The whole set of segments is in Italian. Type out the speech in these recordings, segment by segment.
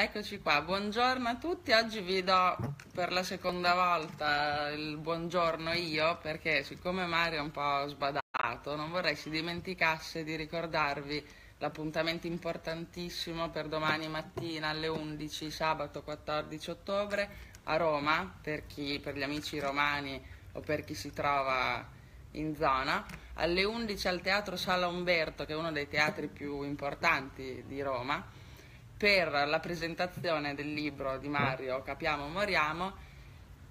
Eccoci qua, buongiorno a tutti, oggi vi do per la seconda volta il buongiorno io perché siccome Mario è un po' sbadato non vorrei si dimenticasse di ricordarvi l'appuntamento importantissimo per domani mattina alle 11 sabato 14 ottobre a Roma per, chi, per gli amici romani o per chi si trova in zona alle 11 al teatro Sala Umberto che è uno dei teatri più importanti di Roma per la presentazione del libro di Mario Capiamo Moriamo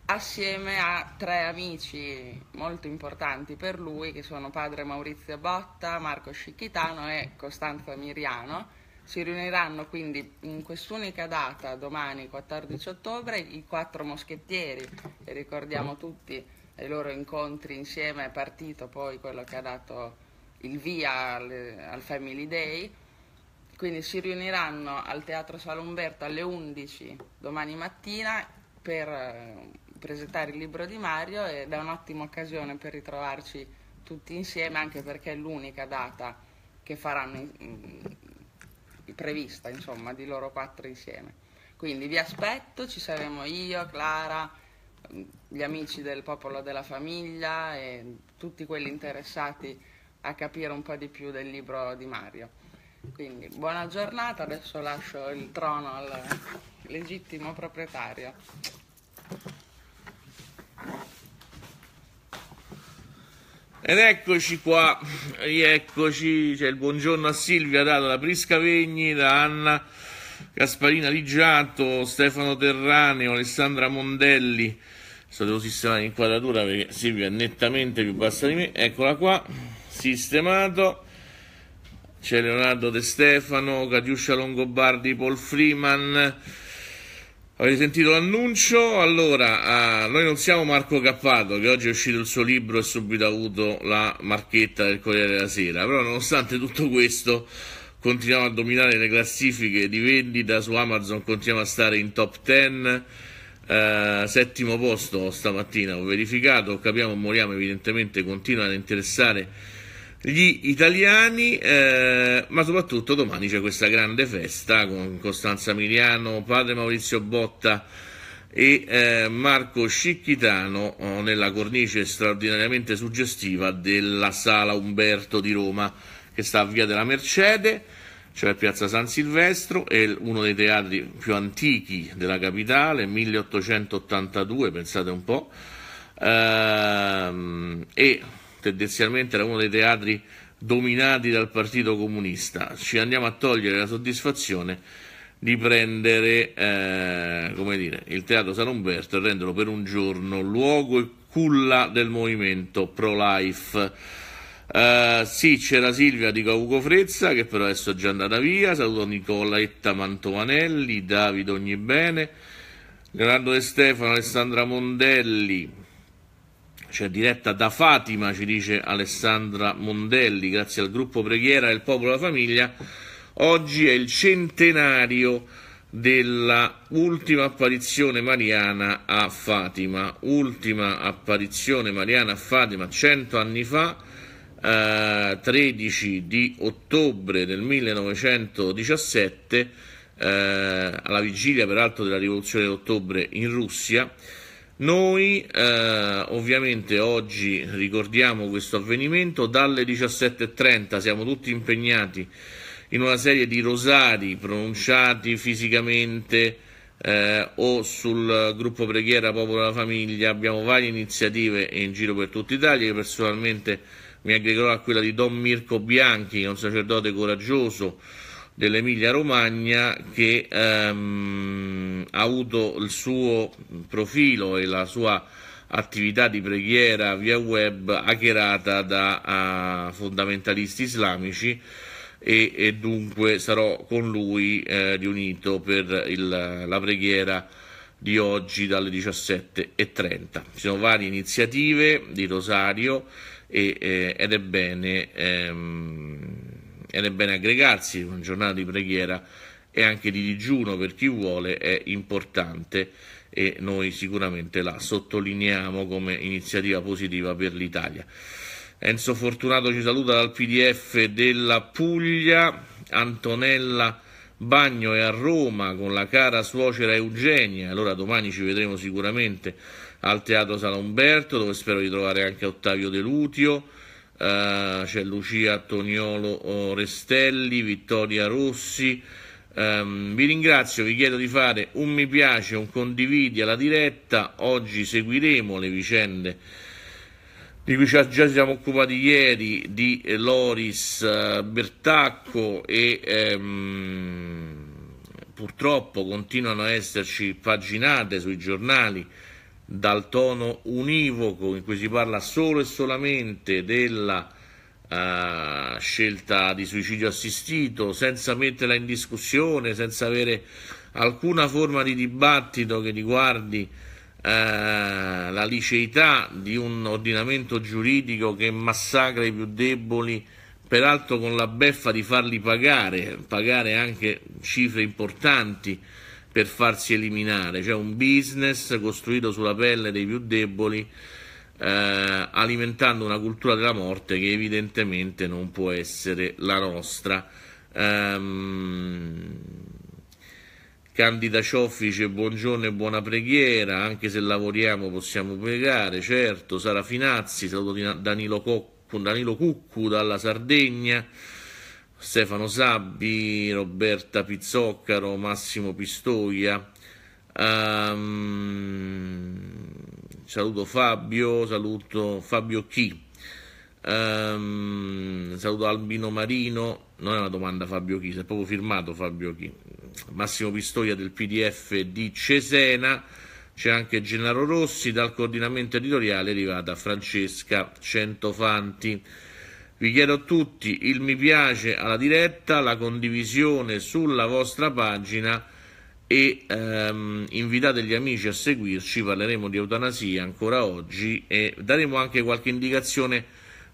assieme a tre amici molto importanti per lui che sono padre Maurizio Botta, Marco Scicchitano e Costanza Miriano. Si riuniranno quindi in quest'unica data, domani 14 ottobre, i quattro moschettieri, e ricordiamo tutti i loro incontri insieme è partito poi quello che ha dato il via al, al Family Day, quindi si riuniranno al Teatro Salomberto alle 11 domani mattina per eh, presentare il libro di Mario ed è un'ottima occasione per ritrovarci tutti insieme anche perché è l'unica data che faranno in, mm, in, prevista insomma di loro quattro insieme. Quindi vi aspetto, ci saremo io, Clara, mm, gli amici del popolo della famiglia e tutti quelli interessati a capire un po' di più del libro di Mario. Quindi buona giornata, adesso lascio il trono al legittimo proprietario. Ed eccoci qua, rieccoci, c'è il buongiorno a Silvia dato da Prisca Vegni, da Anna Gasparina Ligiato, Stefano Terraneo, Alessandra Mondelli. Sto devo sistemare l'inquadratura perché Silvia è nettamente più bassa di me. Eccola qua, sistemato c'è Leonardo De Stefano, Catiuscia Longobardi, Paul Freeman. Avete sentito l'annuncio? Allora, uh, noi non siamo Marco Cappato, che oggi è uscito il suo libro e subito ha avuto la marchetta del Corriere della Sera, però nonostante tutto questo continuiamo a dominare le classifiche di vendita su Amazon, continuiamo a stare in top 10. Uh, eh, settimo posto stamattina ho verificato, capiamo, moriamo evidentemente, continua ad interessare gli italiani, eh, ma soprattutto domani c'è questa grande festa con Costanza Miliano, padre Maurizio Botta e eh, Marco Scicchitano eh, nella cornice straordinariamente suggestiva della Sala Umberto di Roma che sta a Via della Mercede, cioè Piazza San Silvestro, è uno dei teatri più antichi della capitale, 1882, pensate un po', ehm, e tendenzialmente era uno dei teatri dominati dal Partito Comunista. Ci andiamo a togliere la soddisfazione di prendere eh, dire, il Teatro San Umberto e renderlo per un giorno luogo e culla del movimento pro-life. Uh, sì, c'era Silvia di Cauco Frezza che però adesso è già andata via. Saluto Nicoletta Mantovanelli, Davide Ognibene, Leonardo De Stefano, Alessandra Mondelli, c'è diretta da Fatima, ci dice Alessandra Mondelli, grazie al gruppo Preghiera del Popolo e Famiglia. Oggi è il centenario della ultima apparizione mariana a Fatima, ultima apparizione mariana a Fatima cento anni fa, eh, 13 di ottobre del 1917, eh, alla vigilia peraltro della rivoluzione d'ottobre in Russia. Noi eh, ovviamente oggi ricordiamo questo avvenimento, dalle 17.30 siamo tutti impegnati in una serie di rosari pronunciati fisicamente eh, o sul gruppo preghiera Popolo della Famiglia, abbiamo varie iniziative in giro per tutta Italia, io personalmente mi aggregherò a quella di Don Mirko Bianchi, che è un sacerdote coraggioso, dell'Emilia Romagna che ehm, ha avuto il suo profilo e la sua attività di preghiera via web hackerata da uh, fondamentalisti islamici e, e, dunque sarò con lui eh, riunito per il, la preghiera di oggi dalle 17.30. Ci sono varie iniziative di Rosario e, eh, ed è bene ehm, ed è bene aggregarsi, una giornata di preghiera e anche di digiuno per chi vuole è importante e noi sicuramente la sottolineiamo come iniziativa positiva per l'Italia. Enzo Fortunato ci saluta dal PDF della Puglia, Antonella Bagno è a Roma con la cara suocera Eugenia, allora domani ci vedremo sicuramente al Teatro San Umberto dove spero di trovare anche Ottavio De Lutio. Eh, c'è Lucia Toniolo Restelli, Vittoria Rossi. Um, vi ringrazio, vi chiedo di fare un mi piace, un condividi alla diretta. Oggi seguiremo le vicende di cui già ci siamo occupati ieri, di Loris eh, Bertacco e ehm, purtroppo continuano ad esserci paginate sui giornali dal tono univoco in cui si parla solo e solamente della uh, scelta di suicidio assistito, senza metterla in discussione, senza avere alcuna forma di dibattito che riguardi uh, la liceità di un ordinamento giuridico che massacra i più deboli, peraltro con la beffa di farli pagare, pagare anche cifre importanti per farsi eliminare, cioè un business costruito sulla pelle dei più deboli, eh, alimentando una cultura della morte che evidentemente non può essere la nostra. Um, Candida Cioffice, buongiorno e buona preghiera, anche se lavoriamo possiamo pregare, certo, Sara Finazzi, saluto Danilo, Cocco, Danilo Cuccu dalla Sardegna, Stefano Sabbi, Roberta Pizzoccaro, Massimo Pistoia. Um, saluto Fabio, saluto Fabio Chi. Um, saluto Albino Marino. Non è una domanda Fabio Chi, si è proprio firmato Fabio Chi. Massimo Pistoia del PDF di Cesena. C'è anche Gennaro Rossi, dal coordinamento editoriale è arrivata Francesca Centofanti. Vi chiedo a tutti il mi piace alla diretta, la condivisione sulla vostra pagina e ehm, invitate gli amici a seguirci, parleremo di eutanasia ancora oggi e daremo anche qualche indicazione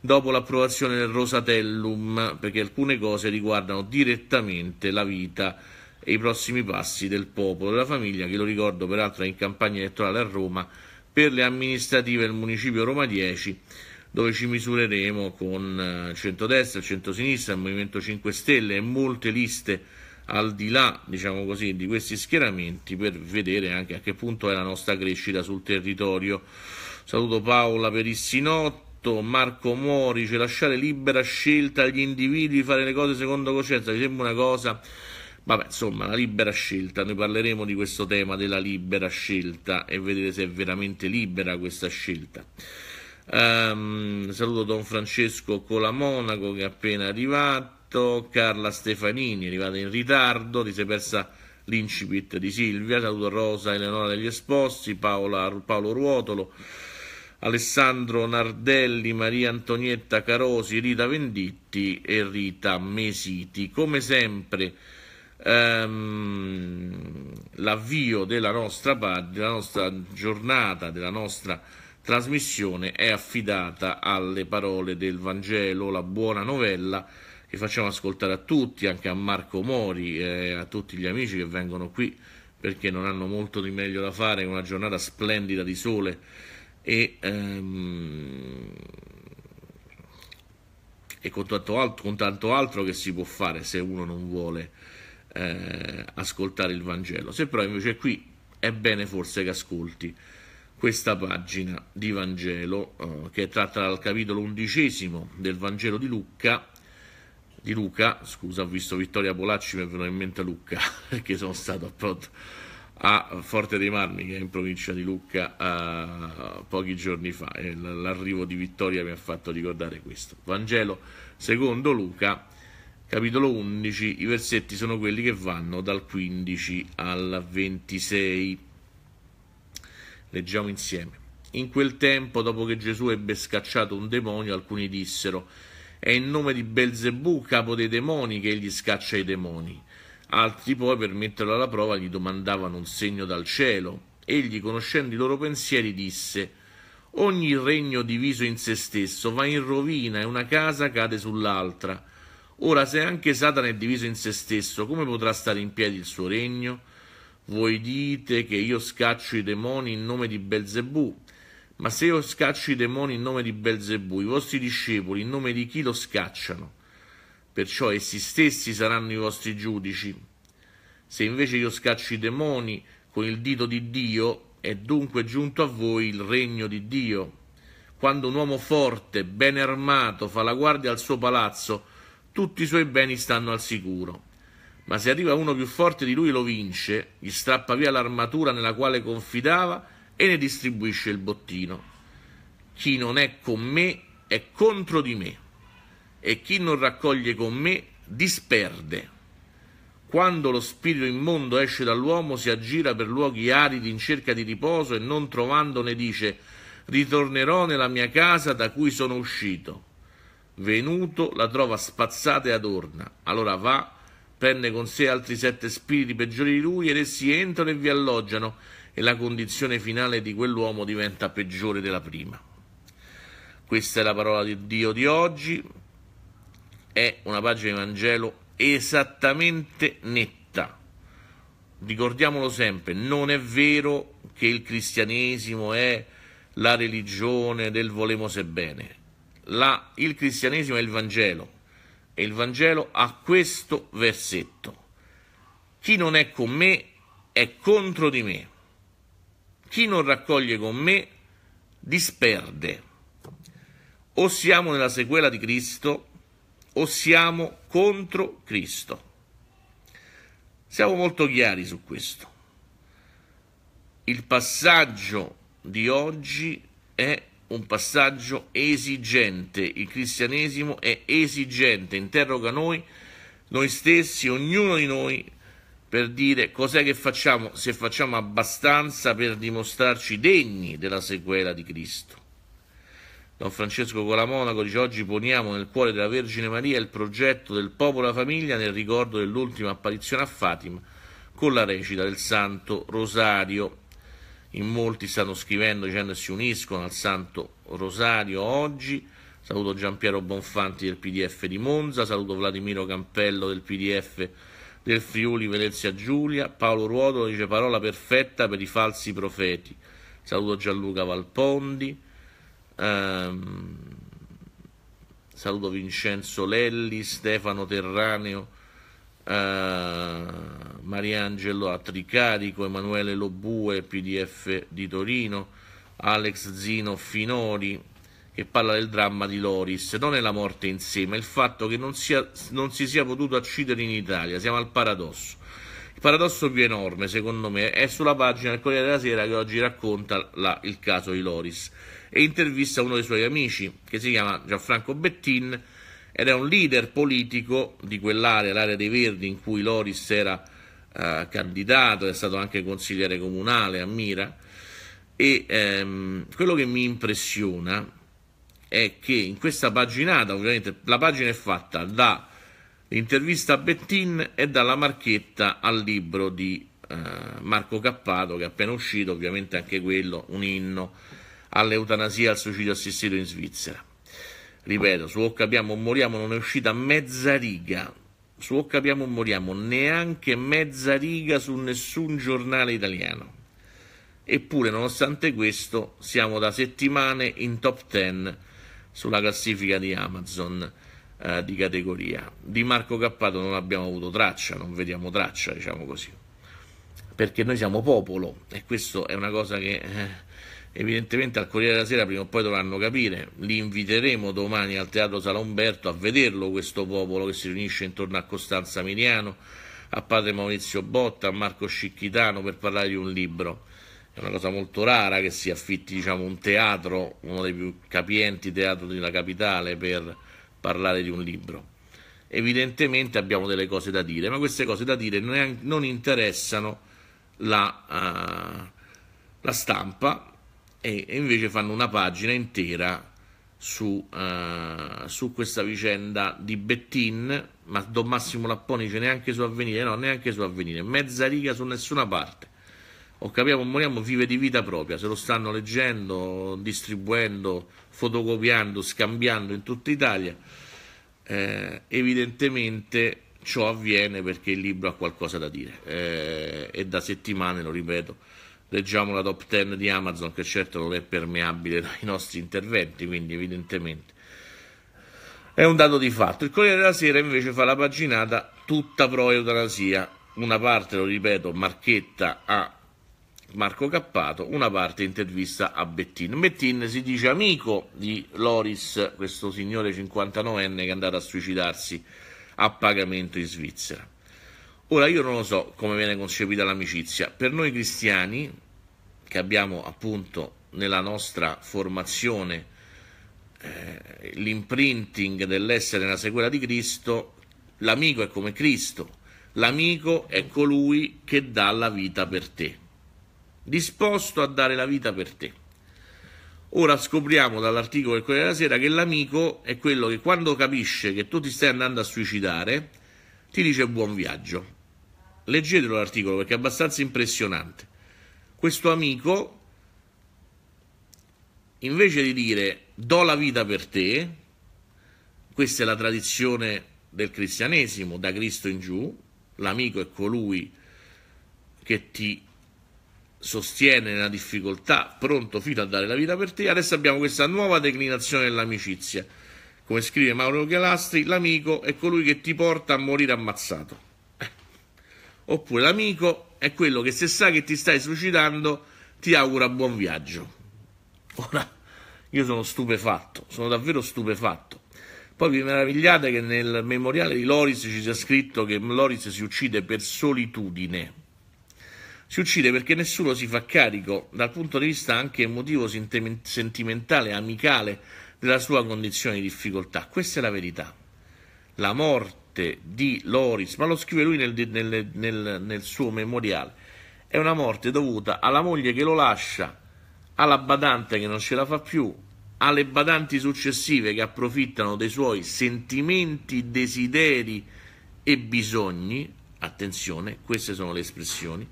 dopo l'approvazione del Rosatellum, perché alcune cose riguardano direttamente la vita e i prossimi passi del popolo e della famiglia, che lo ricordo peraltro è in campagna elettorale a Roma per le amministrative del municipio Roma 10 dove ci misureremo con eh, centrodestra, centrosinistra, Movimento 5 Stelle e molte liste al di là diciamo così, di questi schieramenti per vedere anche a che punto è la nostra crescita sul territorio. Saluto Paola Perissinotto, Marco Morice, lasciare libera scelta agli individui fare le cose secondo coscienza, mi sembra una cosa... Vabbè, insomma, la libera scelta, noi parleremo di questo tema della libera scelta e vedere se è veramente libera questa scelta. Um, saluto Don Francesco Colamonaco che è appena arrivato, Carla Stefanini è arrivata in ritardo, ti sei persa l'incipit di Silvia, saluto Rosa Eleonora degli Esposti, Paola, Paolo Ruotolo, Alessandro Nardelli, Maria Antonietta Carosi, Rita Venditti e Rita Mesiti. Come sempre um, l'avvio della nostra, della nostra giornata, della nostra trasmissione è affidata alle parole del Vangelo, la buona novella che facciamo ascoltare a tutti, anche a Marco Mori e eh, a tutti gli amici che vengono qui perché non hanno molto di meglio da fare, è una giornata splendida di sole e, ehm, e con, tanto altro, con, tanto altro, che si può fare se uno non vuole eh, ascoltare il Vangelo. Se però invece qui è bene forse che ascolti questa pagina di Vangelo eh, che è tratta dal capitolo undicesimo del Vangelo di Lucca di Luca, scusa, ho visto Vittoria Polacci, mi è venuto in mente Lucca, perché sono stato appunto a Forte dei Marmi, che è in provincia di Lucca, eh, pochi giorni fa. E l'arrivo di Vittoria mi ha fatto ricordare questo. Vangelo secondo Luca, capitolo 11, i versetti sono quelli che vanno dal 15 al 26. Leggiamo insieme. In quel tempo, dopo che Gesù ebbe scacciato un demonio, alcuni dissero: È in nome di Belzebù, capo dei demoni, che egli scaccia i demoni. Altri poi, per metterlo alla prova, gli domandavano un segno dal cielo. Egli, conoscendo i loro pensieri, disse: Ogni regno diviso in se stesso va in rovina e una casa cade sull'altra. Ora, se anche Satana è diviso in se stesso, come potrà stare in piedi il suo regno? Voi dite che io scaccio i demoni in nome di Belzebù, ma se io scaccio i demoni in nome di Belzebù, i vostri discepoli in nome di chi lo scacciano? Perciò essi stessi saranno i vostri giudici. Se invece io scaccio i demoni con il dito di Dio, è dunque giunto a voi il regno di Dio. Quando un uomo forte, ben armato, fa la guardia al suo palazzo, tutti i suoi beni stanno al sicuro ma se arriva uno più forte di lui lo vince, gli strappa via l'armatura nella quale confidava e ne distribuisce il bottino. Chi non è con me è contro di me e chi non raccoglie con me disperde. Quando lo spirito immondo esce dall'uomo si aggira per luoghi aridi in cerca di riposo e non trovandone dice ritornerò nella mia casa da cui sono uscito. Venuto la trova spazzata e adorna, allora va prende con sé altri sette spiriti peggiori di lui ed essi entrano e vi alloggiano e la condizione finale di quell'uomo diventa peggiore della prima. Questa è la parola di Dio di oggi, è una pagina di Vangelo esattamente netta. Ricordiamolo sempre, non è vero che il cristianesimo è la religione del volemo sebbene. La, il cristianesimo è il Vangelo, e il Vangelo a questo versetto. Chi non è con me è contro di me. Chi non raccoglie con me disperde. O siamo nella sequela di Cristo o siamo contro Cristo. Siamo molto chiari su questo. Il passaggio di oggi è un passaggio esigente. Il cristianesimo è esigente, interroga noi, noi stessi, ognuno di noi, per dire cos'è che facciamo, se facciamo abbastanza per dimostrarci degni della sequela di Cristo. Don Francesco Colamonaco dice oggi poniamo nel cuore della Vergine Maria il progetto del popolo e della famiglia nel ricordo dell'ultima apparizione a Fatima con la recita del Santo Rosario in molti stanno scrivendo dicendo si uniscono al Santo Rosario oggi. Saluto Giampiero Bonfanti del PDF di Monza, saluto Vladimiro Campello del PDF del Friuli Venezia Giulia, Paolo Ruoto dice parola perfetta per i falsi profeti. Saluto Gianluca Valpondi, ehm, saluto Vincenzo Lelli, Stefano Terraneo uh, Mariangelo Atricarico, Emanuele Lobue, PDF di Torino, Alex Zino Finori, che parla del dramma di Loris, non è la morte in sé, ma il fatto che non, sia, non si sia potuto uccidere in Italia, siamo al paradosso. Il paradosso più enorme, secondo me, è sulla pagina del Corriere della Sera che oggi racconta la, il caso di Loris e intervista uno dei suoi amici, che si chiama Gianfranco Bettin, ed è un leader politico di quell'area, l'area dei Verdi in cui Loris era eh, candidato, è stato anche consigliere comunale a Mira e ehm, quello che mi impressiona è che in questa paginata, ovviamente la pagina è fatta dall'intervista a Bettin e dalla marchetta al libro di eh, Marco Cappato che è appena uscito, ovviamente anche quello un inno all'eutanasia e al suicidio assistito in Svizzera ripeto, su o capiamo o moriamo non è uscita mezza riga, su o capiamo o moriamo neanche mezza riga su nessun giornale italiano. Eppure, nonostante questo, siamo da settimane in top 10 sulla classifica di Amazon eh, di categoria. Di Marco Cappato non abbiamo avuto traccia, non vediamo traccia, diciamo così. Perché noi siamo popolo e questo è una cosa che... Eh, evidentemente al Corriere della Sera prima o poi dovranno capire, li inviteremo domani al Teatro Salomberto a vederlo questo popolo che si riunisce intorno a Costanza Miliano, a padre Maurizio Botta, a Marco Scicchitano per parlare di un libro. È una cosa molto rara che si affitti diciamo, un teatro, uno dei più capienti teatri della capitale, per parlare di un libro. Evidentemente abbiamo delle cose da dire, ma queste cose da dire non interessano la, uh, la stampa e, invece fanno una pagina intera su, uh, su, questa vicenda di Bettin, ma Don Massimo Lapponi dice neanche su Avvenire, no, neanche su Avvenire, mezza riga su nessuna parte. O capiamo, moriamo, vive di vita propria, se lo stanno leggendo, distribuendo, fotocopiando, scambiando in tutta Italia, eh, evidentemente ciò avviene perché il libro ha qualcosa da dire eh, e da settimane, lo ripeto, leggiamo la top 10 di Amazon che certo non è permeabile dai nostri interventi, quindi evidentemente è un dato di fatto. Il Corriere della Sera invece fa la paginata tutta pro eutanasia, una parte, lo ripeto, marchetta a Marco Cappato, una parte intervista a Bettin. Bettin si dice amico di Loris, questo signore 59enne che è andato a suicidarsi a pagamento in Svizzera. Ora io non lo so come viene concepita l'amicizia. Per noi cristiani che abbiamo appunto nella nostra formazione eh, l'imprinting dell'essere nella sequela di Cristo, l'amico è come Cristo, l'amico è colui che dà la vita per te, disposto a dare la vita per te. Ora scopriamo dall'articolo del Corriere della Sera che l'amico è quello che quando capisce che tu ti stai andando a suicidare, ti dice buon viaggio. Leggetelo l'articolo perché è abbastanza impressionante questo amico, invece di dire do la vita per te, questa è la tradizione del cristianesimo, da Cristo in giù, l'amico è colui che ti sostiene nella difficoltà, pronto fino a dare la vita per te. Adesso abbiamo questa nuova declinazione dell'amicizia. Come scrive Mauro Galastri, l'amico è colui che ti porta a morire ammazzato. Eh. Oppure l'amico è quello che se sa che ti stai suicidando ti augura buon viaggio. Ora, io sono stupefatto, sono davvero stupefatto. Poi vi meravigliate che nel memoriale di Loris ci sia scritto che Loris si uccide per solitudine. Si uccide perché nessuno si fa carico, dal punto di vista anche emotivo, sentimentale, amicale, della sua condizione di difficoltà. Questa è la verità. La morte morte di Loris, ma lo scrive lui nel, nel, nel, nel suo memoriale, è una morte dovuta alla moglie che lo lascia, alla badante che non ce la fa più, alle badanti successive che approfittano dei suoi sentimenti, desideri e bisogni, attenzione, queste sono le espressioni,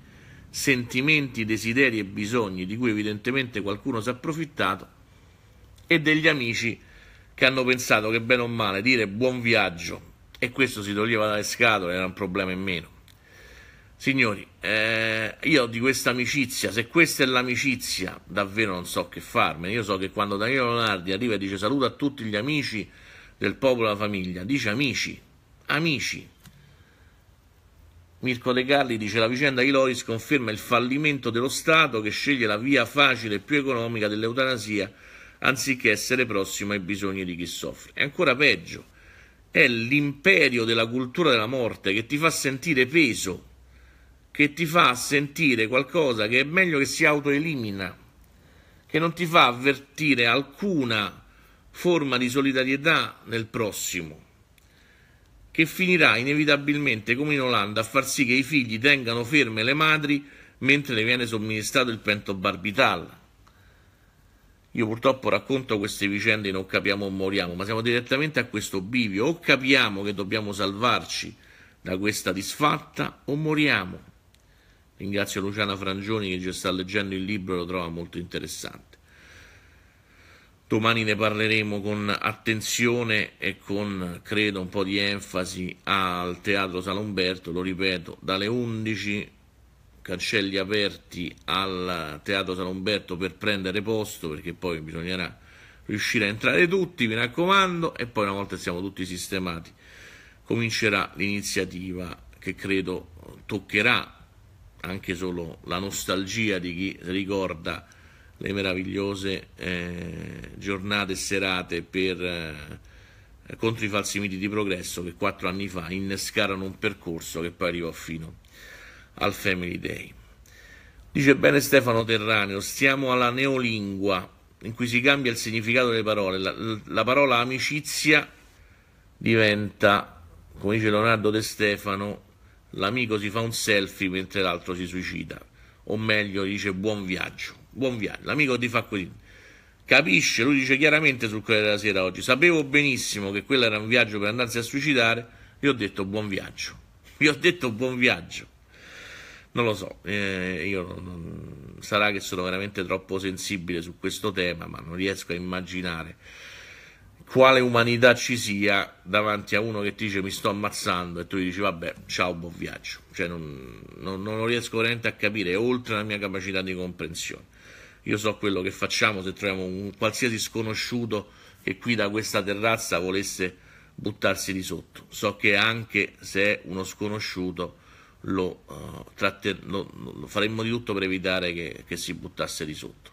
sentimenti, desideri e bisogni di cui evidentemente qualcuno si è approfittato e degli amici che hanno pensato che bene o male dire buon viaggio e questo si toglieva dalle scatole, era un problema in meno. Signori, eh, io di questa amicizia, se questa è l'amicizia, davvero non so che farmene. Io so che quando Daniele Leonardi arriva e dice saluto a tutti gli amici del popolo e della famiglia, dice amici, amici. Mirko De Galli dice la vicenda di Loris conferma il fallimento dello Stato che sceglie la via facile e più economica dell'eutanasia anziché essere prossimo ai bisogni di chi soffre. È ancora peggio è l'imperio della cultura della morte che ti fa sentire peso, che ti fa sentire qualcosa che è meglio che si autoelimina, che non ti fa avvertire alcuna forma di solidarietà nel prossimo, che finirà inevitabilmente, come in Olanda, a far sì che i figli tengano ferme le madri mentre le viene somministrato il pento pentobarbital io purtroppo racconto queste vicende non capiamo o moriamo, ma siamo direttamente a questo bivio. O capiamo che dobbiamo salvarci da questa disfatta o moriamo. Ringrazio Luciana Frangioni che ci sta leggendo il libro, e lo trova molto interessante. Domani ne parleremo con attenzione e con, credo, un po' di enfasi al Teatro Salomberto, lo ripeto, dalle 11 cancelli aperti al Teatro San Umberto per prendere posto perché poi bisognerà riuscire a entrare tutti, mi raccomando, e poi una volta siamo tutti sistemati comincerà l'iniziativa che credo toccherà anche solo la nostalgia di chi ricorda le meravigliose eh, giornate e serate per, eh, contro i falsi miti di progresso che quattro anni fa innescarono un percorso che poi arrivò fino a al Family Day. Dice bene Stefano Terraneo, stiamo alla neolingua in cui si cambia il significato delle parole. La, la parola amicizia diventa, come dice Leonardo De Stefano, l'amico si fa un selfie mentre l'altro si suicida, o meglio dice buon viaggio, buon viaggio, l'amico ti fa così. Capisce, lui dice chiaramente sul Corriere della Sera oggi, sapevo benissimo che quello era un viaggio per andarsi a suicidare, gli ho detto buon viaggio, gli ho detto buon viaggio non lo so, eh, io non, sarà che sono veramente troppo sensibile su questo tema, ma non riesco a immaginare quale umanità ci sia davanti a uno che ti dice mi sto ammazzando e tu gli dici vabbè ciao buon viaggio cioè non, non, non, riesco veramente a capire è oltre la mia capacità di comprensione io so quello che facciamo se troviamo un qualsiasi sconosciuto che qui da questa terrazza volesse buttarsi di sotto so che anche se è uno sconosciuto lo, eh, tratter, lo, lo, faremmo di tutto per evitare che, che, si buttasse di sotto.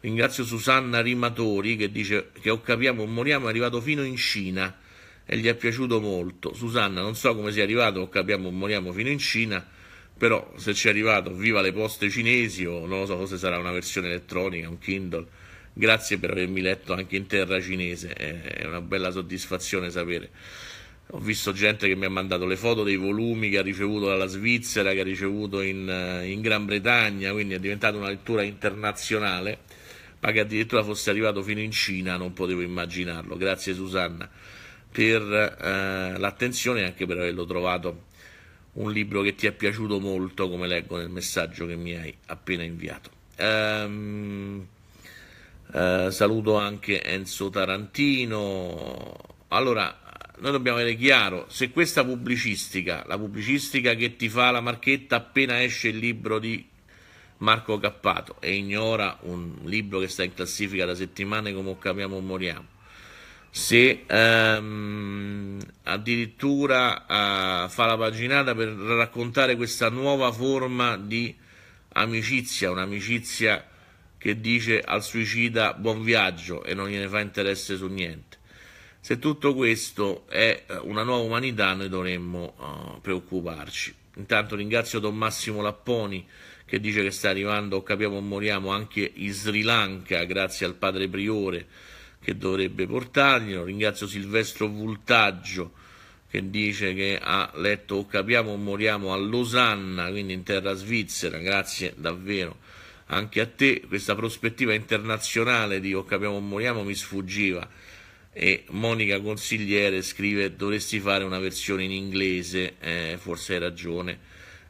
Ringrazio Susanna Rimatori che dice che o capiamo o moriamo è arrivato fino in Cina e gli è piaciuto molto. Susanna, non so come sia arrivato o capiamo o moriamo fino in Cina, però se ci è arrivato viva le poste cinesi o non lo so, se sarà una versione elettronica, un Kindle. Grazie per avermi letto anche in terra cinese, è una bella soddisfazione sapere ho visto gente che mi ha mandato le foto dei volumi che ha ricevuto dalla Svizzera, che ha ricevuto in, in Gran Bretagna, quindi è diventata una lettura internazionale, ma che addirittura fosse arrivato fino in Cina non potevo immaginarlo. Grazie Susanna per eh, l'attenzione e anche per averlo trovato un libro che ti è piaciuto molto, come leggo nel messaggio che mi hai appena inviato. Ehm, eh, saluto anche Enzo Tarantino. Allora, noi dobbiamo avere chiaro, se questa pubblicistica, la pubblicistica che ti fa la marchetta appena esce il libro di Marco Cappato e ignora un libro che sta in classifica da settimane come capiamo o moriamo, se ehm, addirittura eh, fa la paginata per raccontare questa nuova forma di amicizia, un'amicizia che dice al suicida buon viaggio e non gliene fa interesse su niente se tutto questo è eh, una nuova umanità, noi dovremmo uh, preoccuparci. Intanto ringrazio Don Massimo Lapponi che dice che sta arrivando, capiamo o moriamo, anche in Sri Lanka, grazie al padre priore che dovrebbe portarglielo. Ringrazio Silvestro Vultaggio che dice che ha letto o capiamo o moriamo a Losanna, quindi in terra svizzera, grazie davvero anche a te. Questa prospettiva internazionale di o oh, capiamo o moriamo mi sfuggiva e Monica Consigliere scrive dovresti fare una versione in inglese, eh, forse hai ragione,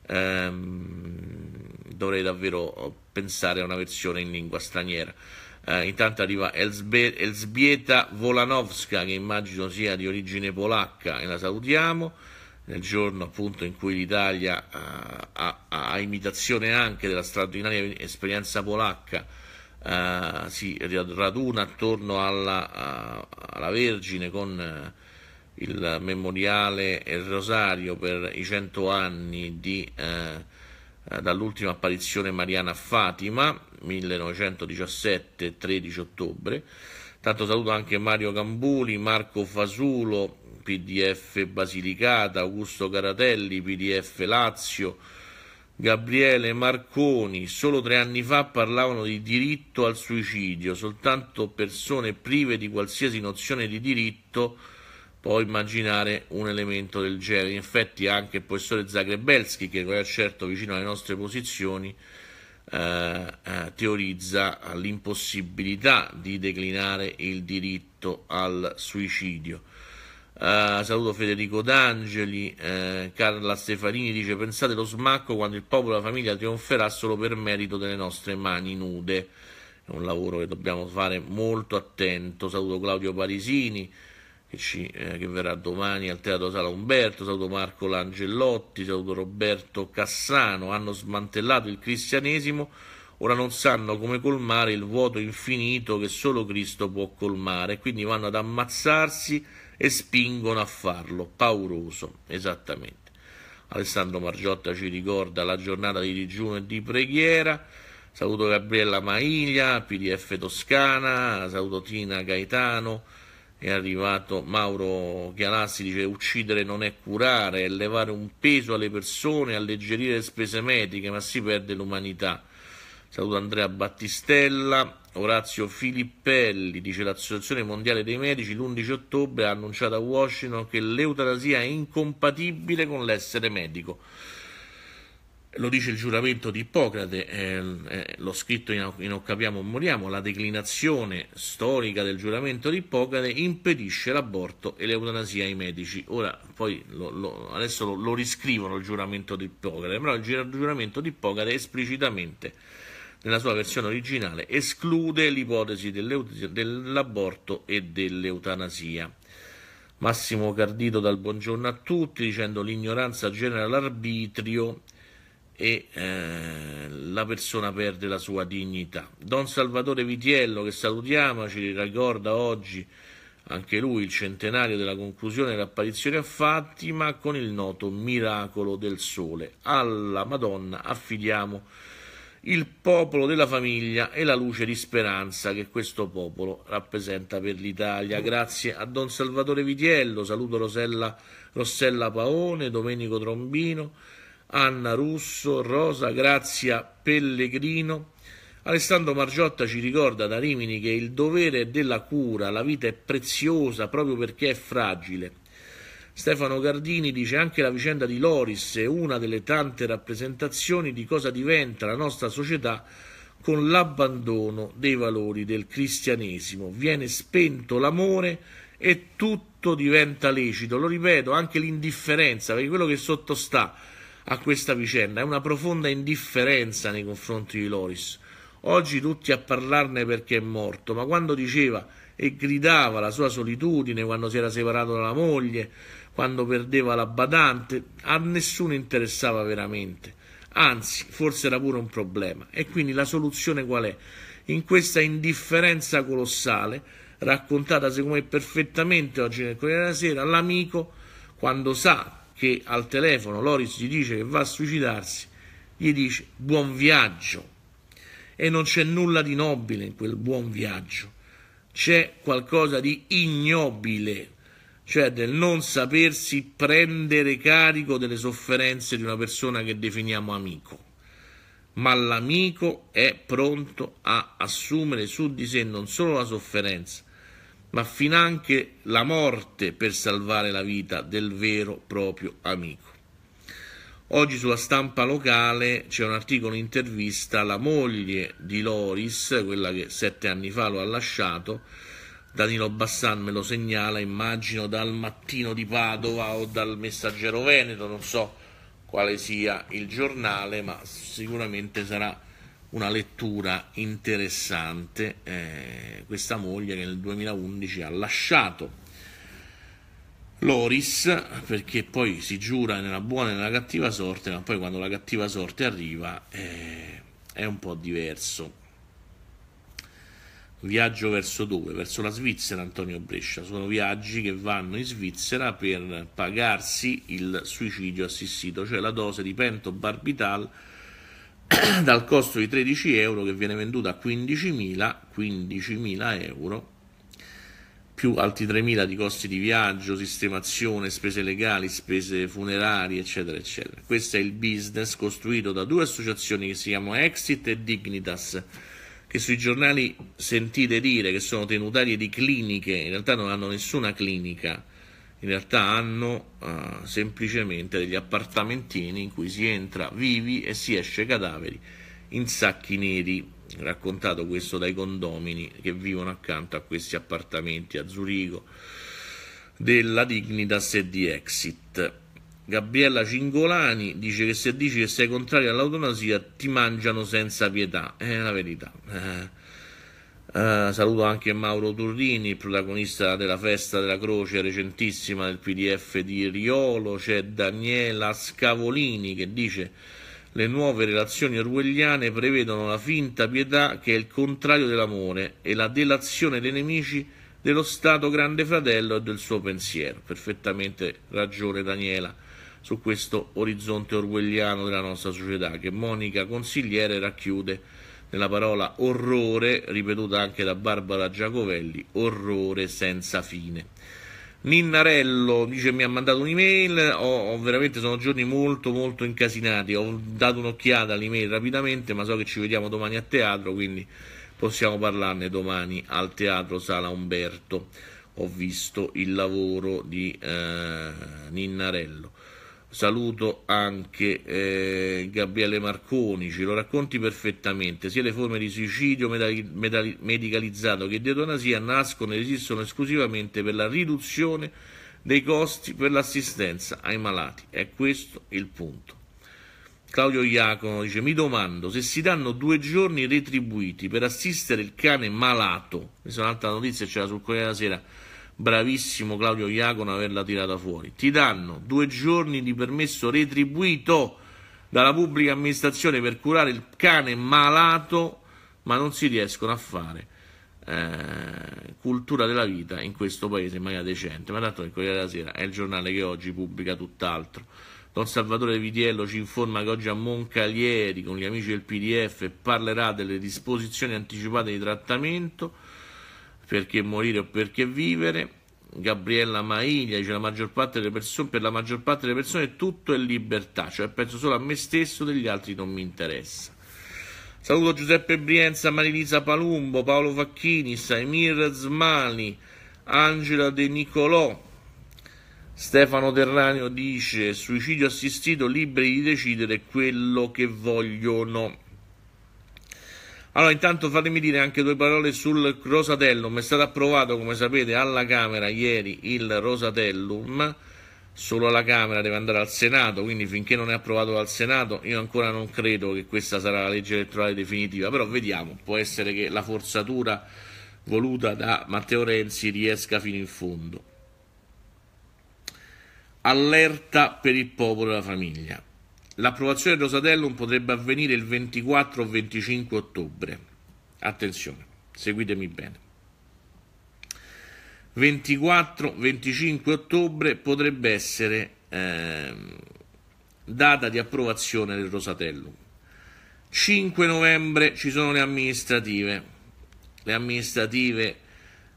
ehm, dovrei davvero pensare a una versione in lingua straniera. Eh, intanto arriva Elsbe- Elsbieta Volanowska che immagino sia di origine polacca e la salutiamo nel giorno appunto in cui l'Italia eh, ha, a, a, imitazione anche della straordinaria esperienza polacca eh, si raduna attorno alla, eh, alla Vergine con eh, il memoriale e il rosario per i cento anni di, eh, dall'ultima apparizione mariana a Fatima, 1917, 13 ottobre. Tanto saluto anche Mario Gambuli, Marco Fasulo, PDF Basilicata, Augusto Caratelli, PDF Lazio, Gabriele Marconi solo tre anni fa parlavano di diritto al suicidio, soltanto persone prive di qualsiasi nozione di diritto può immaginare un elemento del genere. In effetti anche il professore Zagrebelski, che è certo vicino alle nostre posizioni, eh, eh, teorizza l'impossibilità di declinare il diritto al suicidio. Ah, saluto Federico D'Angeli, uh, Carla Stefarini dice pensate lo smacco quando il popolo e la famiglia trionferà solo per merito delle nostre mani nude. È un lavoro che dobbiamo fare molto attento. Saluto Claudio Parisini che, ci, eh, che verrà domani al Teatro Sala Umberto, saluto Marco Langellotti, saluto Roberto Cassano. Hanno smantellato il cristianesimo, ora non sanno come colmare il vuoto infinito che solo Cristo può colmare, quindi vanno ad ammazzarsi e spingono a farlo, pauroso, esattamente. Alessandro Margiotta ci ricorda la giornata di digiuno e di preghiera. Saluto Gabriella Maiglia, PDF Toscana, saluto Tina Gaetano, è arrivato Mauro Chialassi, dice uccidere non è curare, è levare un peso alle persone, alleggerire le spese mediche, ma si perde l'umanità saluto Andrea Battistella, Orazio Filippelli dice l'Associazione Mondiale dei Medici l'11 ottobre ha annunciato a Washington che l'eutanasia è incompatibile con l'essere medico. Lo dice il giuramento di Ippocrate, eh, eh, l'ho scritto in, in O capiamo o moriamo, la declinazione storica del giuramento di Ippocrate impedisce l'aborto e l'eutanasia ai medici. Ora, poi, lo, lo, adesso lo, lo, riscrivono il giuramento di Ippocrate, però il giuramento di Ippocrate esplicitamente nella sua versione originale, esclude l'ipotesi dell'aborto e dell'eutanasia. Massimo Cardito dal buongiorno a tutti, dicendo l'ignoranza genera l'arbitrio e eh, la persona perde la sua dignità. Don Salvatore Vitiello, che salutiamo, ci ricorda oggi anche lui il centenario della conclusione dell'apparizione a Fatima con il noto miracolo del sole. Alla Madonna affidiamo il popolo della famiglia e la luce di speranza che questo popolo rappresenta per l'Italia. Grazie a Don Salvatore Vitiello, saluto Rosella, Rossella Paone, Domenico Trombino, Anna Russo, Rosa Grazia Pellegrino. Alessandro Margiotta ci ricorda da Rimini che il dovere della cura, la vita è preziosa proprio perché è fragile Stefano Gardini dice anche la vicenda di Loris è una delle tante rappresentazioni di cosa diventa la nostra società con l'abbandono dei valori del cristianesimo. Viene spento l'amore e tutto diventa lecito. Lo ripeto, anche l'indifferenza, perché quello che sottostà a questa vicenda è una profonda indifferenza nei confronti di Loris. Oggi tutti a parlarne perché è morto, ma quando diceva e gridava la sua solitudine quando si era separato dalla moglie, quando perdeva la badante, a nessuno interessava veramente. Anzi, forse era pure un problema. E quindi la soluzione qual è? In questa indifferenza colossale, raccontata secondo me perfettamente oggi nel Corriere della Sera, l'amico, quando sa che al telefono Loris gli dice che va a suicidarsi, gli dice buon viaggio. E non c'è nulla di nobile in quel buon viaggio, c'è qualcosa di ignobile cioè del non sapersi prendere carico delle sofferenze di una persona che definiamo amico. Ma l'amico è pronto a assumere su di sé non solo la sofferenza, ma finanche la morte per salvare la vita del vero proprio amico. Oggi sulla stampa locale c'è un articolo in intervista la moglie di Loris, quella che sette anni fa lo ha lasciato, Danilo Bassan me lo segnala, immagino dal mattino di Padova o dal Messaggero Veneto, non so quale sia il giornale, ma sicuramente sarà una lettura interessante. Eh, questa moglie che nel 2011 ha lasciato Loris perché poi si giura nella buona e nella cattiva sorte, ma poi quando la cattiva sorte arriva eh, è un po' diverso viaggio verso dove? Verso la Svizzera, Antonio Brescia. Sono viaggi che vanno in Svizzera per pagarsi il suicidio assistito, cioè la dose di pentobarbital dal costo di 13 euro che viene venduta a 15.000, 15.000 euro più altri 3.000 di costi di viaggio, sistemazione, spese legali, spese funerarie, eccetera, eccetera. Questo è il business costruito da due associazioni che si chiamano Exit e Dignitas che sui giornali sentite dire che sono tenutarie di cliniche, in realtà non hanno nessuna clinica, in realtà hanno uh, semplicemente degli appartamentini in cui si entra vivi e si esce cadaveri in sacchi neri, raccontato questo dai condomini che vivono accanto a questi appartamenti a Zurigo della Dignitas e di Exit. Gabriella Cingolani dice che se dici che sei contrario all'autonasia ti mangiano senza pietà, è la verità. Eh, eh, saluto anche Mauro Turrini, protagonista della festa della croce recentissima del PDF di Riolo, c'è Daniela Scavolini che dice le nuove relazioni orwelliane prevedono la finta pietà che è il contrario dell'amore e la delazione dei nemici dello Stato Grande Fratello e del suo pensiero. Perfettamente ragione Daniela su questo orizzonte orwelliano della nostra società che Monica Consigliere racchiude nella parola orrore, ripetuta anche da Barbara Giacovelli, orrore senza fine. Ninnarello dice mi ha mandato un'email, ho, ho, veramente sono giorni molto molto incasinati, ho dato un'occhiata all'email rapidamente, ma so che ci vediamo domani a teatro, quindi possiamo parlarne domani al teatro Sala Umberto. Ho visto il lavoro di eh, Ninnarello. Saluto anche eh, Gabriele Marconi, ce lo racconti perfettamente, sia le forme di suicidio medali- medali- medicalizzato che di eutanasia nascono e esistono esclusivamente per la riduzione dei costi per l'assistenza ai malati. È questo il punto. Claudio Iacono dice: Mi domando se si danno due giorni retribuiti per assistere il cane malato. Questa è un'altra notizia, c'era sul Corriere della Sera bravissimo Claudio Iacono averla tirata fuori. Ti danno due giorni di permesso retribuito dalla pubblica amministrazione per curare il cane malato, ma non si riescono a fare eh, cultura della vita in questo paese in maniera decente. Ma tanto il Corriere della Sera è il giornale che oggi pubblica tutt'altro. Don Salvatore Vitiello ci informa che oggi a Moncalieri con gli amici del PDF parlerà delle disposizioni anticipate di trattamento perché morire o perché vivere. Gabriella Maiglia dice la maggior parte delle persone, per la maggior parte delle persone tutto è libertà, cioè penso solo a me stesso, degli altri non mi interessa. Saluto Giuseppe Brienza, Marilisa Palumbo, Paolo Facchini, Saimir Zmani, Angela De Nicolò. Stefano Terranio dice suicidio assistito liberi di decidere quello che vogliono. Allora, intanto fatemi dire anche due parole sul Rosatellum. È stato approvato, come sapete, alla Camera ieri il Rosatellum, solo alla Camera deve andare al Senato, quindi finché non è approvato dal Senato io ancora non credo che questa sarà la legge elettorale definitiva, però vediamo, può essere che la forzatura voluta da Matteo Renzi riesca fino in fondo. Allerta per il popolo e la famiglia. L'approvazione del Rosatellum potrebbe avvenire il 24 o 25 ottobre. Attenzione, seguitemi bene. 24-25 ottobre potrebbe essere eh, data di approvazione del Rosatellum. 5 novembre ci sono le amministrative. Le amministrative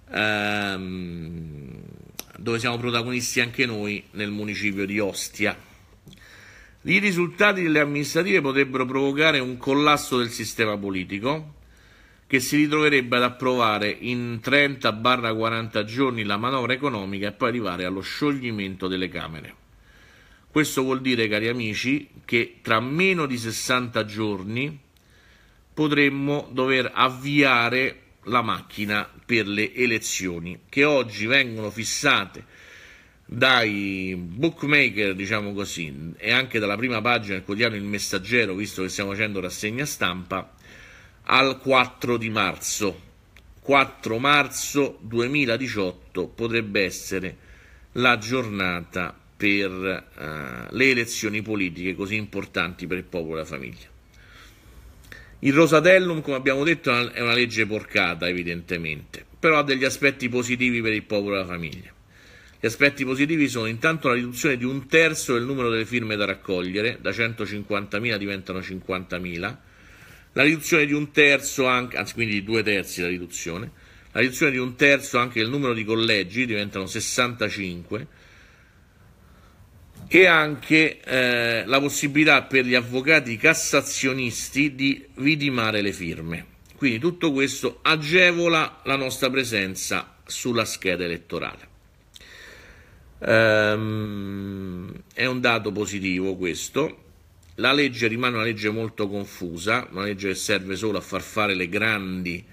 ehm, dove siamo protagonisti anche noi nel municipio di Ostia. I risultati delle amministrative potrebbero provocare un collasso del sistema politico che si ritroverebbe ad approvare in 30-40 giorni la manovra economica e poi arrivare allo scioglimento delle Camere. Questo vuol dire, cari amici, che tra meno di 60 giorni potremmo dover avviare la macchina per le elezioni che oggi vengono fissate dai bookmaker, diciamo così, e anche dalla prima pagina del quotidiano Il Messaggero, visto che stiamo facendo rassegna stampa, al 4 di marzo. 4 marzo 2018 potrebbe essere la giornata per uh, le elezioni politiche così importanti per il popolo e la famiglia. Il Rosatellum, come abbiamo detto, è una legge porcata, evidentemente, però ha degli aspetti positivi per il popolo e la famiglia gli aspetti positivi sono intanto la riduzione di un terzo del numero delle firme da raccogliere, da 150.000 diventano 50.000, la riduzione di un terzo, anche, anzi quindi di due terzi la riduzione, la riduzione di un terzo anche del numero di collegi, diventano 65, e anche eh, la possibilità per gli avvocati cassazionisti di vidimare le firme. Quindi tutto questo agevola la nostra presenza sulla scheda elettorale. Ehm, è un dato positivo questo. La legge rimane una legge molto confusa, una legge che serve solo a far fare le grandi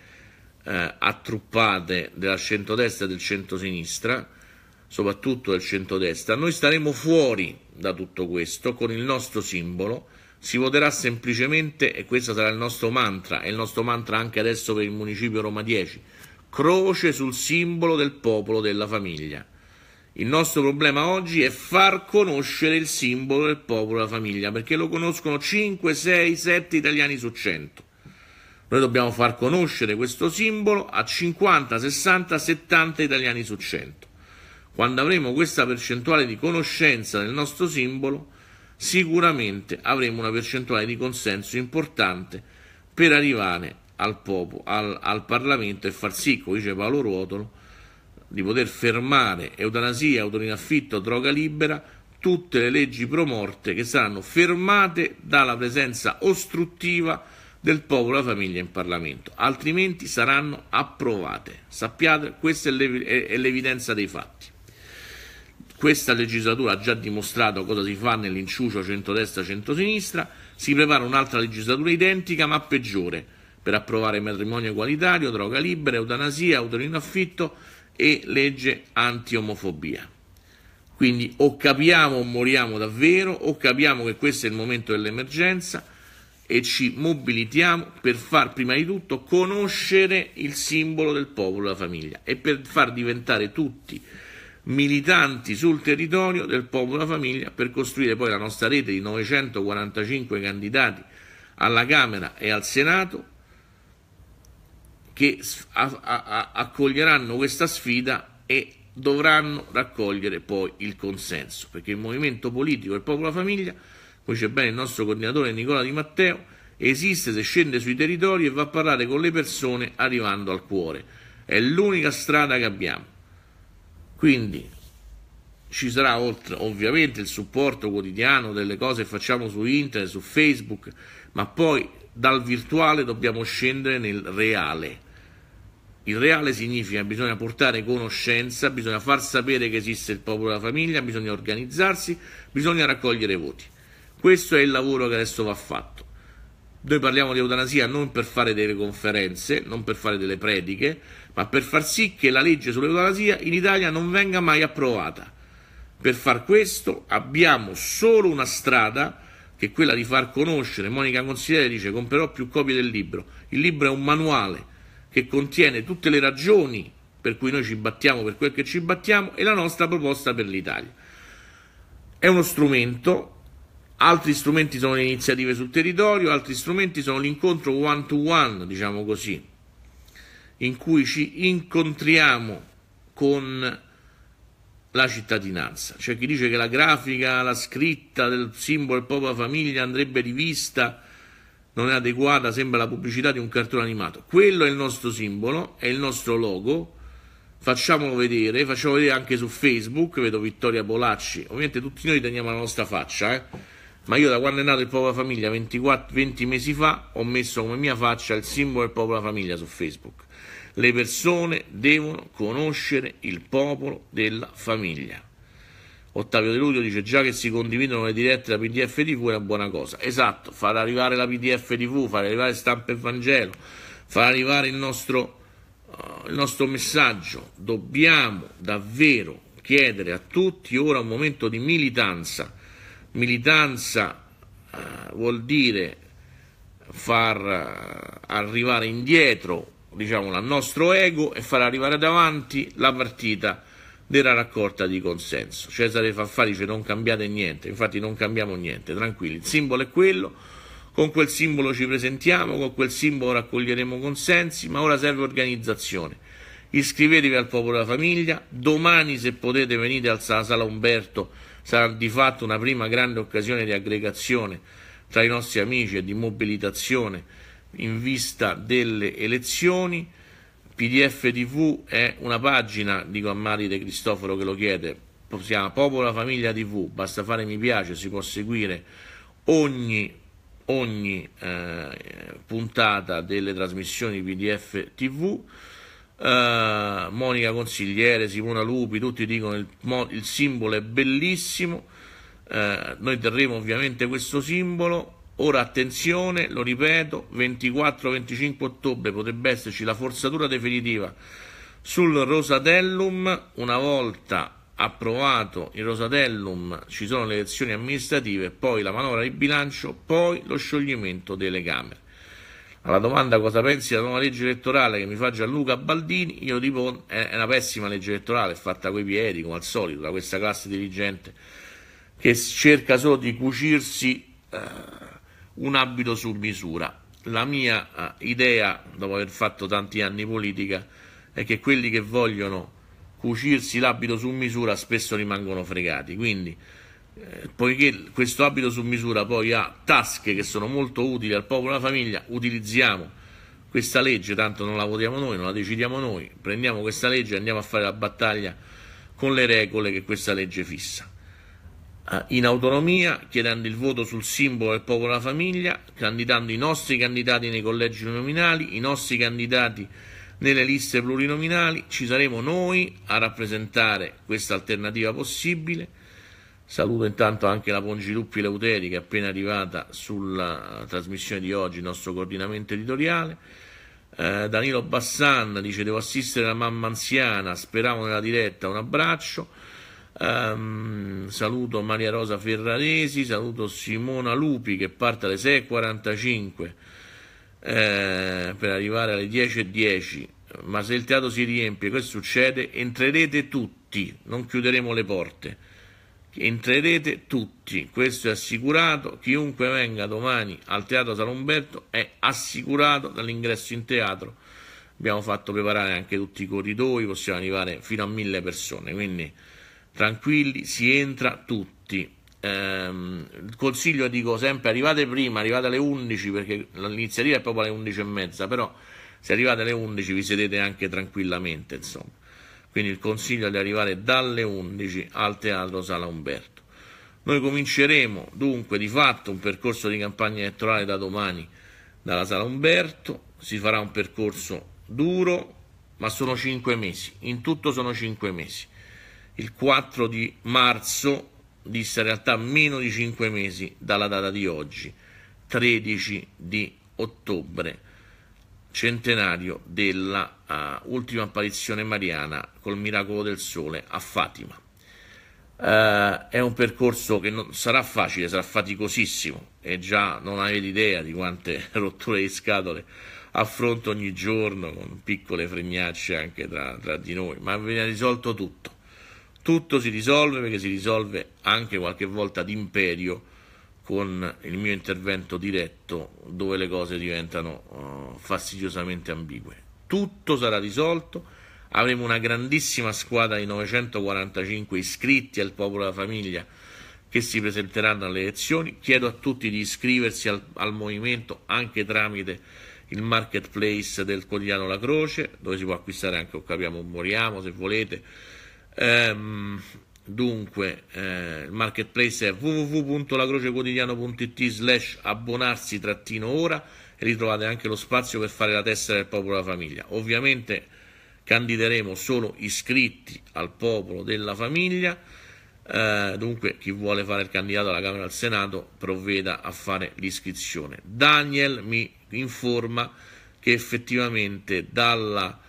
eh, attruppate della centrodestra e del centrosinistra, soprattutto del centrodestra. Noi staremo fuori da tutto questo con il nostro simbolo, si voterà semplicemente, e questo sarà il nostro mantra, è il nostro mantra anche adesso per il municipio Roma 10, croce sul simbolo del popolo della famiglia. Il nostro problema oggi è far conoscere il simbolo del popolo e la famiglia, perché lo conoscono 5, 6, 7 italiani su 100. Noi dobbiamo far conoscere questo simbolo a 50, 60, 70 italiani su 100. Quando avremo questa percentuale di conoscenza del nostro simbolo, sicuramente avremo una percentuale di consenso importante per arrivare al, popolo, al, al Parlamento e far sì, come dice Paolo Ruotolo, di poter fermare eutanasia, autore in affitto, droga libera, tutte le leggi promorte che saranno fermate dalla presenza ostruttiva del popolo e della famiglia in Parlamento, altrimenti saranno approvate. Sappiate, questa è, l'evidenza dei fatti. Questa legislatura ha già dimostrato cosa si fa nell'inciucio centrodestra-centrosinistra, si prepara un'altra legislatura identica ma peggiore per approvare matrimonio egualitario, droga libera, eutanasia, autore in affitto, e legge antiomofobia. Quindi o capiamo o moriamo davvero, o capiamo che questo è il momento dell'emergenza e ci mobilitiamo per far prima di tutto conoscere il simbolo del popolo e della famiglia e per far diventare tutti militanti sul territorio del popolo e della famiglia per costruire poi la nostra rete di 945 candidati alla Camera e al Senato che a, a, accoglieranno questa sfida e dovranno raccogliere poi il consenso, perché il movimento politico e il popolo famiglia, come dice bene il nostro coordinatore Nicola Di Matteo, esiste se scende sui territori e va a parlare con le persone arrivando al cuore. È l'unica strada che abbiamo. Quindi ci sarà oltre ovviamente il supporto quotidiano delle cose che facciamo su internet, su Facebook, ma poi dal virtuale dobbiamo scendere nel reale il reale significa che bisogna portare conoscenza, bisogna far sapere che esiste il popolo della famiglia, bisogna organizzarsi, bisogna raccogliere voti. Questo è il lavoro che adesso va fatto. Noi parliamo di eutanasia non per fare delle conferenze, non per fare delle prediche, ma per far sì che la legge sull'eutanasia in Italia non venga mai approvata. Per far questo abbiamo solo una strada, che è quella di far conoscere. Monica Consigliere dice comprerò più copie del libro. Il libro è un manuale che contiene tutte le ragioni per cui noi ci battiamo per quel che ci battiamo e la nostra proposta per l'Italia. È uno strumento, altri strumenti sono le iniziative sul territorio, altri strumenti sono l'incontro one to one, diciamo così, in cui ci incontriamo con la cittadinanza. C'è chi dice che la grafica, la scritta del simbolo del Papa Famiglia andrebbe rivista non è adeguata, sembra la pubblicità di un cartone animato. Quello è il nostro simbolo, è il nostro logo. Facciamolo vedere, facciamo vedere anche su Facebook, vedo Vittoria Polacci. Ovviamente tutti noi teniamo la nostra faccia, eh? ma io da quando è nato il Popolo Famiglia 24, 20 mesi fa ho messo come mia faccia il simbolo del Popolo Famiglia su Facebook. Le persone devono conoscere il popolo della famiglia. Ottavio De Ludio dice già che si condividono le dirette da PDF TV è una buona cosa. Esatto, far arrivare la PDF TV, far arrivare stampa e Vangelo, far arrivare il nostro, uh, il nostro messaggio. Dobbiamo davvero chiedere a tutti ora un momento di militanza. Militanza uh, vuol dire far uh, arrivare indietro diciamo, il nostro ego e far arrivare davanti la partita della raccolta di consenso. Cesare Fanfari dice non cambiate niente, infatti non cambiamo niente, tranquilli, il simbolo è quello, con quel simbolo ci presentiamo, con quel simbolo raccoglieremo consensi, ma ora serve organizzazione. Iscrivetevi al Popolo della Famiglia, domani se potete venite alla Sala Umberto, sarà di fatto una prima grande occasione di aggregazione tra i nostri amici e di mobilitazione in vista delle elezioni. PDF TV è una pagina, dico a Mari De Cristoforo che lo chiede, si chiama Popola Famiglia TV, basta fare mi piace, si può seguire ogni, ogni eh, puntata delle trasmissioni PDF TV. Eh, Monica Consigliere, Simona Lupi, tutti dicono il, il simbolo è bellissimo. Eh, noi terremo ovviamente questo simbolo Ora attenzione, lo ripeto, 24-25 ottobre potrebbe esserci la forzatura definitiva sul Rosatellum, una volta approvato il Rosatellum ci sono le elezioni amministrative, poi la manovra di bilancio, poi lo scioglimento delle Camere. Alla domanda cosa pensi della nuova legge elettorale che mi fa Gianluca Baldini, io dico è una pessima legge elettorale, è fatta coi piedi come al solito da questa classe dirigente che cerca solo di cucirsi... Eh, un abito su misura. La mia eh, idea, dopo aver fatto tanti anni politica, è che quelli che vogliono cucirsi l'abito su misura spesso rimangono fregati. Quindi, eh, poiché questo abito su misura poi ha tasche che sono molto utili al popolo e alla famiglia, utilizziamo questa legge, tanto non la votiamo noi, non la decidiamo noi, prendiamo questa legge e andiamo a fare la battaglia con le regole che questa legge fissa in autonomia, chiedendo il voto sul simbolo del popolo della famiglia, candidando i nostri candidati nei collegi uninominali, i nostri candidati nelle liste plurinominali, ci saremo noi a rappresentare questa alternativa possibile. Saluto intanto anche la Pongiluppi Leuteri che è appena arrivata sulla trasmissione di oggi, il nostro coordinamento editoriale. Eh, Danilo Bassan dice devo assistere la mamma anziana, speravo nella diretta, un abbraccio. Um, saluto Maria Rosa Ferraresi, saluto Simona Lupi che parte alle 6.45 eh, per arrivare alle 10.10. 10. Ma se il teatro si riempie, questo succede, entrerete tutti, non chiuderemo le porte. Entrerete tutti, questo è assicurato. Chiunque venga domani al Teatro San Umberto è assicurato dall'ingresso in teatro. Abbiamo fatto preparare anche tutti i corridoi, possiamo arrivare fino a mille persone, quindi tranquilli, si entra tutti. il ehm, consiglio dico sempre arrivate prima, arrivate alle 11 perché l'iniziativa è proprio alle 11 e mezza, però se arrivate alle 11 vi sedete anche tranquillamente, insomma. Quindi il consiglio è di arrivare dalle 11 al Teatro Sala Umberto. Noi cominceremo dunque di fatto un percorso di campagna elettorale da domani dalla Sala Umberto, si farà un percorso duro, ma sono 5 mesi, in tutto sono 5 mesi il 4 di marzo, disse in realtà meno di 5 mesi dalla data di oggi, 13 di ottobre, centenario della uh, ultima apparizione mariana col miracolo del sole a Fatima. Uh, è un percorso che non sarà facile, sarà faticosissimo e già non avete idea di quante rotture di scatole affronto ogni giorno con piccole fregnacce anche tra, tra di noi, ma viene risolto tutto tutto si risolve perché si risolve anche qualche volta d'imperio con il mio intervento diretto dove le cose diventano uh, fastidiosamente ambigue. Tutto sarà risolto, avremo una grandissima squadra di 945 iscritti al popolo della famiglia che si presenteranno alle elezioni. Chiedo a tutti di iscriversi al, al movimento anche tramite il marketplace del quotidiano La Croce, dove si può acquistare anche O Capiamo o Moriamo se volete Ehm, dunque, eh, il marketplace è www.lacrocequotidiano.it slash abbonarsi trattino ora e ritrovate anche lo spazio per fare la tessera del popolo della famiglia. Ovviamente candideremo solo iscritti al popolo della famiglia. Eh, dunque, chi vuole fare il candidato alla Camera del Senato provveda a fare l'iscrizione. Daniel mi informa che effettivamente dalla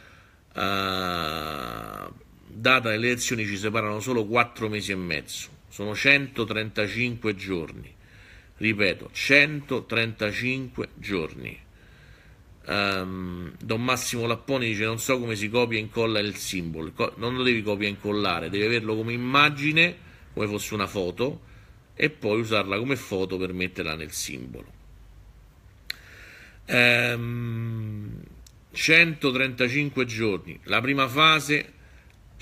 eh, data delle elezioni ci separano solo 4 mesi e mezzo, sono 135 giorni, ripeto, 135 giorni. Um, Don Massimo Lapponi dice non so come si copia e incolla il simbolo, non lo devi copia e incollare, devi averlo come immagine, come fosse una foto, e poi usarla come foto per metterla nel simbolo. Um, ehm, 135 giorni, la prima fase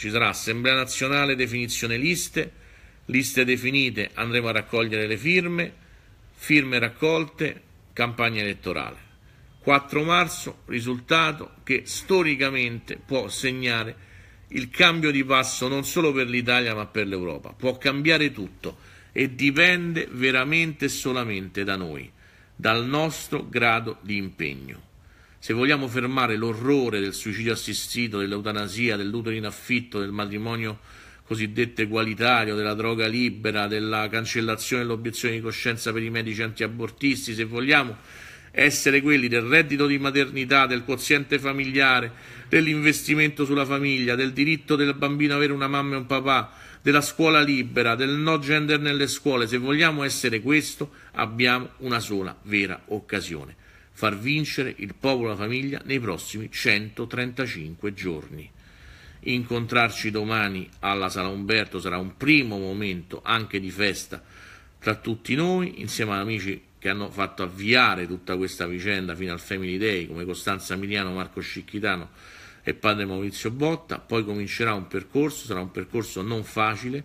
ci sarà Assemblea Nazionale, definizione liste, liste definite, andremo a raccogliere le firme, firme raccolte, campagna elettorale. 4 marzo, risultato che storicamente può segnare il cambio di passo non solo per l'Italia ma per l'Europa. Può cambiare tutto e dipende veramente e solamente da noi, dal nostro grado di impegno. Se vogliamo fermare l'orrore del suicidio assistito, dell'eutanasia, dell'utero in affitto, del matrimonio cosiddetto egualitario, della droga libera, della cancellazione dell'obiezione di coscienza per i medici antiabortisti, se vogliamo essere quelli del reddito di maternità, del quoziente familiare, dell'investimento sulla famiglia, del diritto del bambino ad avere una mamma e un papà, della scuola libera, del no gender nelle scuole, se vogliamo essere questo abbiamo una sola vera occasione far vincere il popolo e la famiglia nei prossimi 135 giorni. Incontrarci domani alla Sala Umberto sarà un primo momento anche di festa tra tutti noi, insieme ad amici che hanno fatto avviare tutta questa vicenda fino al Family Day, come Costanza Miliano, Marco Scicchitano e padre Maurizio Botta. Poi comincerà un percorso, sarà un percorso non facile,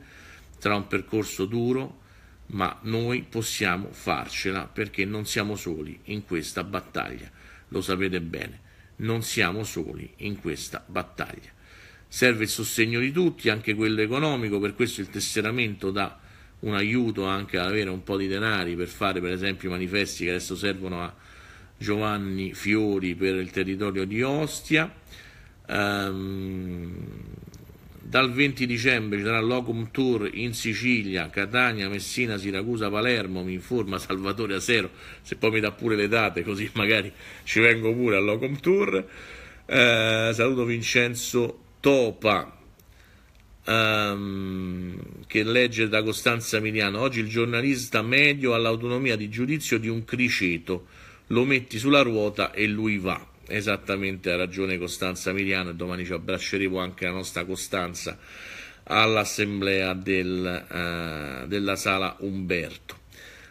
sarà un percorso duro, ma noi possiamo farcela perché non siamo soli in questa battaglia, lo sapete bene, non siamo soli in questa battaglia. Serve il sostegno di tutti, anche quello economico, per questo il tesseramento dà un aiuto anche ad avere un po' di denari per fare per esempio i manifesti che adesso servono a Giovanni Fiori per il territorio di Ostia. Um, dal 20 dicembre ci sarà l'Ocum Tour in Sicilia, Catania, Messina, Siracusa, Palermo, mi informa Salvatore Asero, se poi mi dà pure le date così magari ci vengo pure all'Ocum Tour. Eh, saluto Vincenzo Topa ehm, che legge da Costanza Miliano. Oggi il giornalista medio ha l'autonomia di giudizio di un criceto, lo metti sulla ruota e lui va. Esattamente, ha ragione Costanza Miriano e domani ci abbracceremo anche la nostra Costanza all'assemblea del, uh, della sala Umberto.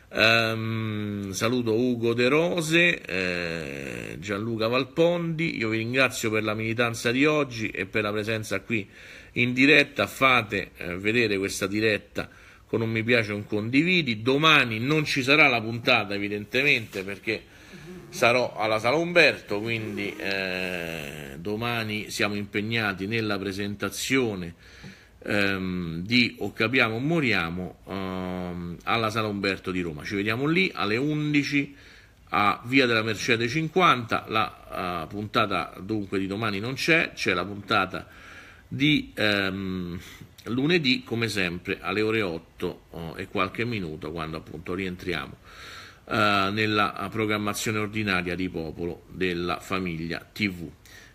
Um, saluto Ugo De Rose, eh, Gianluca Valpondi, io vi ringrazio per la militanza di oggi e per la presenza qui in diretta, fate eh, vedere questa diretta con un mi piace e un condividi, domani non ci sarà la puntata evidentemente perché sarò alla Sala Umberto, quindi eh, domani siamo impegnati nella presentazione ehm, di O Capiamo o Moriamo ehm, alla Sala Umberto di Roma. Ci vediamo lì alle 11 a Via della Mercede 50, la eh, puntata dunque di domani non c'è, c'è la puntata di ehm, lunedì come sempre alle ore 8 eh, e qualche minuto quando appunto rientriamo eh, nella programmazione ordinaria di Popolo della Famiglia TV.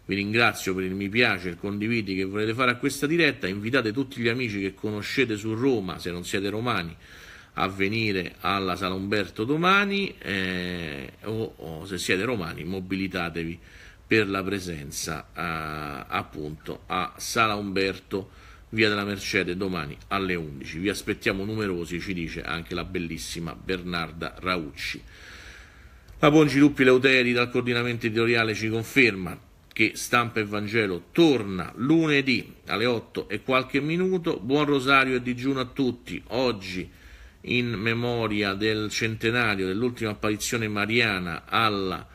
Vi ringrazio per il mi piace, il condividi che volete fare a questa diretta, invitate tutti gli amici che conoscete su Roma, se non siete romani, a venire alla Sala Umberto domani eh, o, o, se siete romani mobilitatevi per la presenza eh, appunto a Sala Umberto via della Mercede domani alle 11. Vi aspettiamo numerosi, ci dice anche la bellissima Bernarda Raucci. La Bongi Luppi Leuteri dal coordinamento editoriale ci conferma che Stampa e Vangelo torna lunedì alle 8 e qualche minuto. Buon rosario e digiuno a tutti. Oggi in memoria del centenario dell'ultima apparizione mariana alla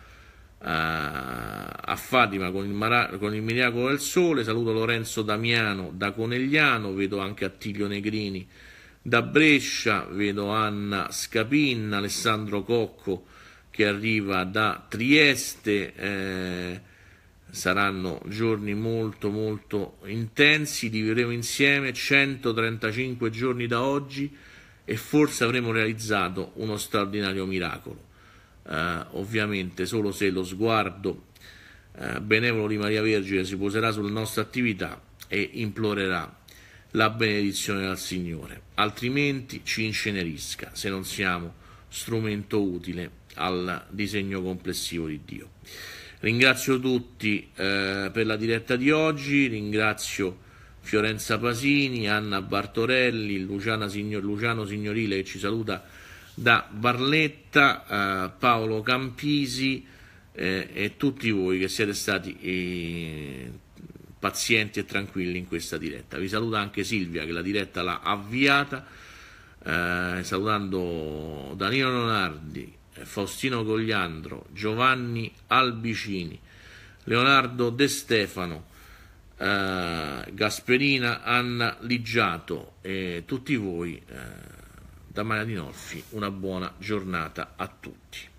a Fatima con il, Mara- con il, miracolo del sole, saluto Lorenzo Damiano da Conegliano, vedo anche Attilio Negrini da Brescia, vedo Anna Scapinna, Alessandro Cocco che arriva da Trieste, eh, saranno giorni molto molto intensi, li vivremo insieme 135 giorni da oggi e forse avremo realizzato uno straordinario miracolo eh, ovviamente solo se lo sguardo eh, benevolo di Maria Vergine si poserà sulla nostra attività e implorerà la benedizione dal Signore, altrimenti ci incenerisca se non siamo strumento utile al disegno complessivo di Dio. Ringrazio tutti eh, per la diretta di oggi, ringrazio Fiorenza Pasini, Anna Bartorelli, Luciano Signorile che ci saluta da Barletta, eh, Paolo Campisi eh, e tutti voi che siete stati eh, pazienti e tranquilli in questa diretta. Vi saluta anche Silvia che la diretta l'ha avviata, eh, salutando Danilo Leonardi, Faustino Cogliandro, Giovanni Albicini, Leonardo De Stefano. Eh, Gasperina, Anna Liggiato e tutti voi eh, da Maria Di Norfi. Una buona giornata a tutti.